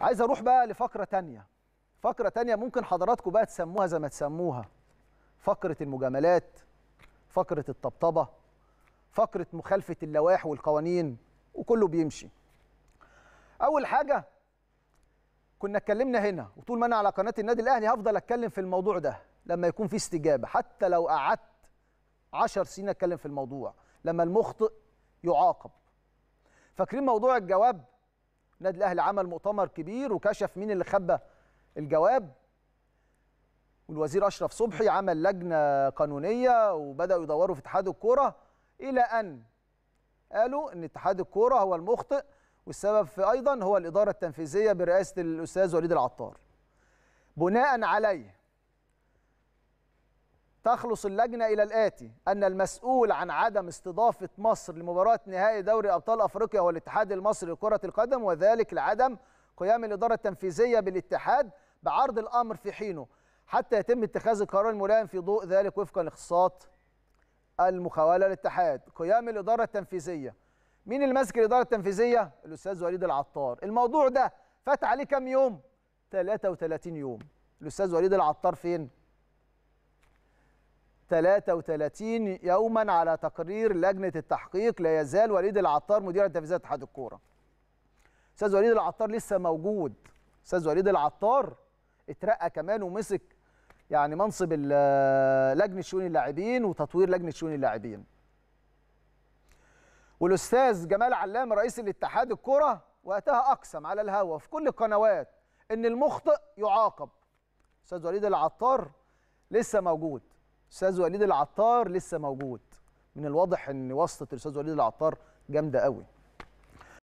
عايز اروح بقى لفقره تانية فقره تانية ممكن حضراتكم بقى تسموها زي ما تسموها فقره المجاملات فقره الطبطبه فقره مخالفه اللوائح والقوانين وكله بيمشي اول حاجه كنا اتكلمنا هنا وطول ما انا على قناه النادي الاهلي هفضل اتكلم في الموضوع ده لما يكون في استجابه حتى لو قعدت 10 سنين اتكلم في الموضوع لما المخطئ يعاقب فاكرين موضوع الجواب النادي الاهلي عمل مؤتمر كبير وكشف مين اللي خبى الجواب والوزير اشرف صبحي عمل لجنه قانونيه وبداوا يدوروا في اتحاد الكوره الى ان قالوا ان اتحاد الكوره هو المخطئ والسبب في ايضا هو الاداره التنفيذيه برئاسه الاستاذ وليد العطار بناء عليه تخلص اللجنة إلى الآتي أن المسؤول عن عدم استضافة مصر لمباراة نهائي دوري أبطال أفريقيا هو الاتحاد المصري لكرة القدم وذلك لعدم قيام الإدارة التنفيذية بالاتحاد بعرض الأمر في حينه حتى يتم اتخاذ القرار الملائم في ضوء ذلك وفقا لاختصاصات المخاولة للاتحاد قيام الإدارة التنفيذية مين اللي ماسك الإدارة التنفيذية؟ الأستاذ وليد العطار الموضوع ده فات عليه كام يوم؟ 33 يوم الأستاذ وليد العطار فين؟ 33 يوما على تقرير لجنه التحقيق لا يزال وليد العطار مدير التنفيذيه اتحاد الكوره استاذ وليد العطار لسه موجود استاذ وليد العطار اترقى كمان ومسك يعني منصب لجنه شؤون اللاعبين وتطوير لجنه شؤون اللاعبين والاستاذ جمال علام رئيس الاتحاد الكوره وقتها اقسم على الهوا في كل القنوات ان المخطئ يعاقب استاذ وليد العطار لسه موجود استاذ وليد العطار لسه موجود من الواضح ان واسطه الاستاذ وليد العطار جامده قوي